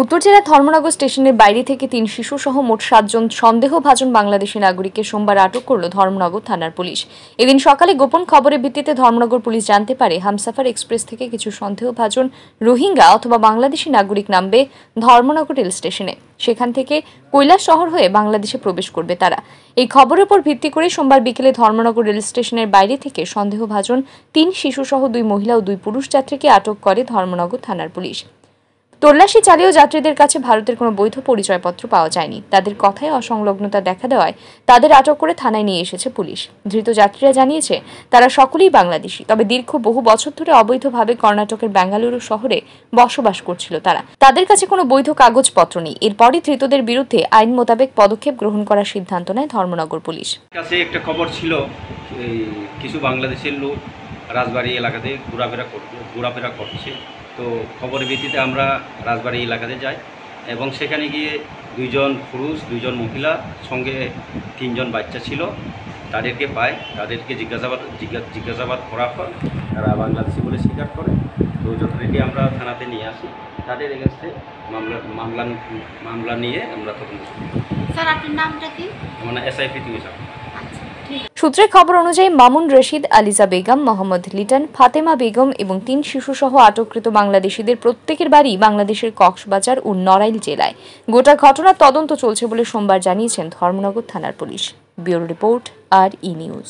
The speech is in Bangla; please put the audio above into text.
উত্তর জেলার ধর্মনগর স্টেশনের বাইরে থেকে তিন শিশুসহ মোট সাতজন সন্দেহভাজন বাংলাদেশি নাগরিককে সোমবার আটক করল ধর্মনগর থানার পুলিশ এদিন সকালে গোপন খবরের ভিত্তিতে ধর্মনগর পুলিশ জানতে পারে হামসাফার এক্সপ্রেস থেকে কিছু সন্দেহভাজন রোহিঙ্গা অথবা বাংলাদেশি নাগরিক নামবে ধর্মনগর রেল স্টেশনে সেখান থেকে কৈলাস শহর হয়ে বাংলাদেশে প্রবেশ করবে তারা এই খবরের উপর ভিত্তি করে সোমবার বিকেলে ধর্মনগর রেল স্টেশনের বাইরে থেকে সন্দেহভাজন তিন শিশুসহ দুই মহিলা ও দুই পুরুষ যাত্রীকে আটক করে ধর্মনগর থানার পুলিশ তল্লাশি চালিয়েও যাত্রীদের কাছে ভারতের কোনো বৈধ পরিচয়পত্র পাওয়া যায়নি তাদের কথায় অসংলগ্নতা দেখা দেওয়ায় তাদের আটক করে থানায় নিয়ে এসেছে পুলিশ ধৃত যাত্রীরা জানিয়েছে তারা সকলেই বাংলাদেশি তবে দীর্ঘ বহু বছর ধরে অবৈধভাবে কর্ণাটকের বেঙ্গালুরু শহরে বসবাস করছিল তারা তাদের কাছে কোনো বৈধ কাগজপত্র নেই এরপরই ধৃতদের বিরুদ্ধে আইন মোতাবেক পদক্ষেপ গ্রহণ করার সিদ্ধান্ত নেয় ধর্মনগর পুলিশ কাছে একটা খবর ছিল কিছু বাংলাদেশের লোক রাজবাড়ি এলাকাতে ঘোরাফেরা ঘোরাফেরা করছে তো খবরের ভিত্তিতে আমরা রাজবাড়ি এলাকাতে যাই এবং সেখানে গিয়ে দুইজন পুরুষ দুইজন মহিলা সঙ্গে তিনজন বাচ্চা ছিল তাদেরকে পায় তাদেরকে জিজ্ঞাসাবাদ জিজ্ঞাসাবাদ করা হয় তারা বাংলাদেশি বলে স্বীকার করে তো যথারীতি আমরা থানাতে নিয়ে আসি তাদের এগেনস্টে মামলা মামলা মামলা নিয়ে আমরা তখন স্যার আপনার নামটা কি আমার এসআইপি তুমি স্যার সূত্রে খবর অনুযায়ী মামুন রশিদ আলিজা বেগম মোহাম্মদ লিটন ফাতেমা বেগম এবং তিন শিশুসহ আটককৃত বাংলাদেশিদের প্রত্যেকের বাড়ি বাংলাদেশের কক্সবাজার ও নড়াইল জেলায় গোটা ঘটনার তদন্ত চলছে বলে সোমবার জানিয়েছেন ধর্মনগর থানার পুলিশ ব্যুরো রিপোর্ট আর ই নিউজ